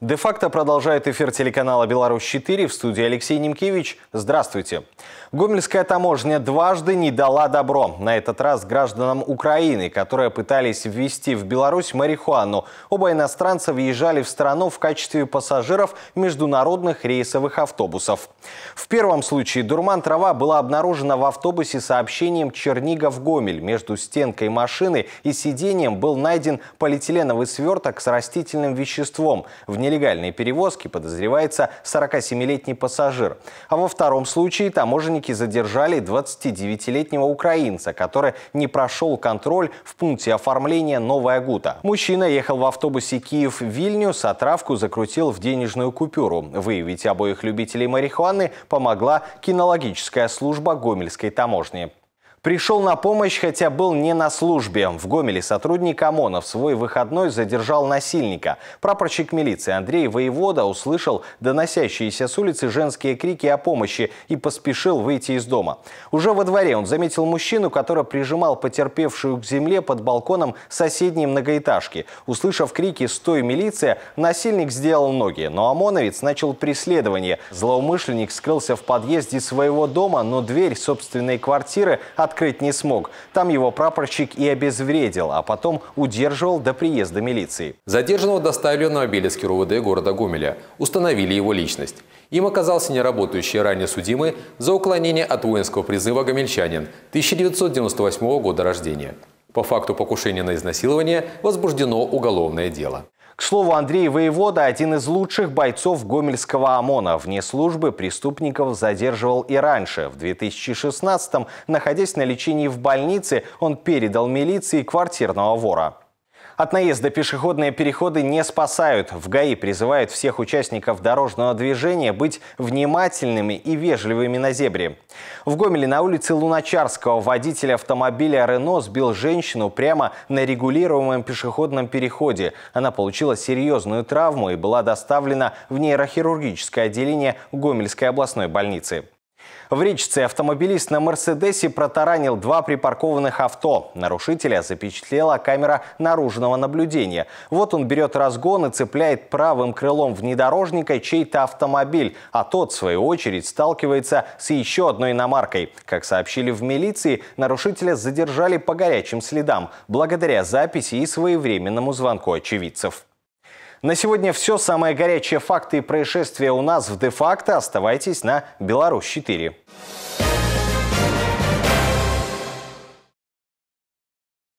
Де-факто продолжает эфир телеканала «Беларусь-4» в студии Алексей Немкевич. Здравствуйте. Гомельская таможня дважды не дала добро. На этот раз гражданам Украины, которые пытались ввести в Беларусь марихуану. Оба иностранца въезжали в страну в качестве пассажиров международных рейсовых автобусов. В первом случае дурман-трава была обнаружена в автобусе сообщением «Чернигов-Гомель». Между стенкой машины и сиденьем был найден полиэтиленовый сверток с растительным веществом. В нелегальные перевозки подозревается 47-летний пассажир. А во втором случае таможенники задержали 29-летнего украинца, который не прошел контроль в пункте оформления «Новая Гута». Мужчина ехал в автобусе Киев-Вильнюс, отравку а закрутил в денежную купюру. Выявить обоих любителей марихуаны помогла кинологическая служба Гомельской таможни. Пришел на помощь, хотя был не на службе. В Гомеле сотрудник ОМОНа в свой выходной задержал насильника. Прапорщик милиции Андрей Воевода услышал доносящиеся с улицы женские крики о помощи и поспешил выйти из дома. Уже во дворе он заметил мужчину, который прижимал потерпевшую к земле под балконом соседней многоэтажки. Услышав крики «Стой, милиция!», насильник сделал ноги, но ОМОНовец начал преследование. Злоумышленник скрылся в подъезде своего дома, но дверь собственной квартиры от открыть не смог. Там его прапорщик и обезвредил, а потом удерживал до приезда милиции. Задержанного доставили на обелиске РУВД города Гомеля. Установили его личность. Им оказался неработающий ранее судимый за уклонение от воинского призыва гомельчанин 1998 года рождения. По факту покушения на изнасилование возбуждено уголовное дело. К слову, Андрей Воевода – один из лучших бойцов Гомельского ОМОНа. Вне службы преступников задерживал и раньше. В 2016-м, находясь на лечении в больнице, он передал милиции квартирного вора. От наезда пешеходные переходы не спасают. В ГАИ призывают всех участников дорожного движения быть внимательными и вежливыми на зебре. В Гомеле на улице Луначарского водитель автомобиля «Рено» сбил женщину прямо на регулируемом пешеходном переходе. Она получила серьезную травму и была доставлена в нейрохирургическое отделение Гомельской областной больницы. В Речце автомобилист на «Мерседесе» протаранил два припаркованных авто. Нарушителя запечатлела камера наружного наблюдения. Вот он берет разгон и цепляет правым крылом внедорожника чей-то автомобиль, а тот, в свою очередь, сталкивается с еще одной иномаркой. Как сообщили в милиции, нарушителя задержали по горячим следам, благодаря записи и своевременному звонку очевидцев. На сегодня все самые горячие факты и происшествия у нас в де-факто. Оставайтесь на «Беларусь-4».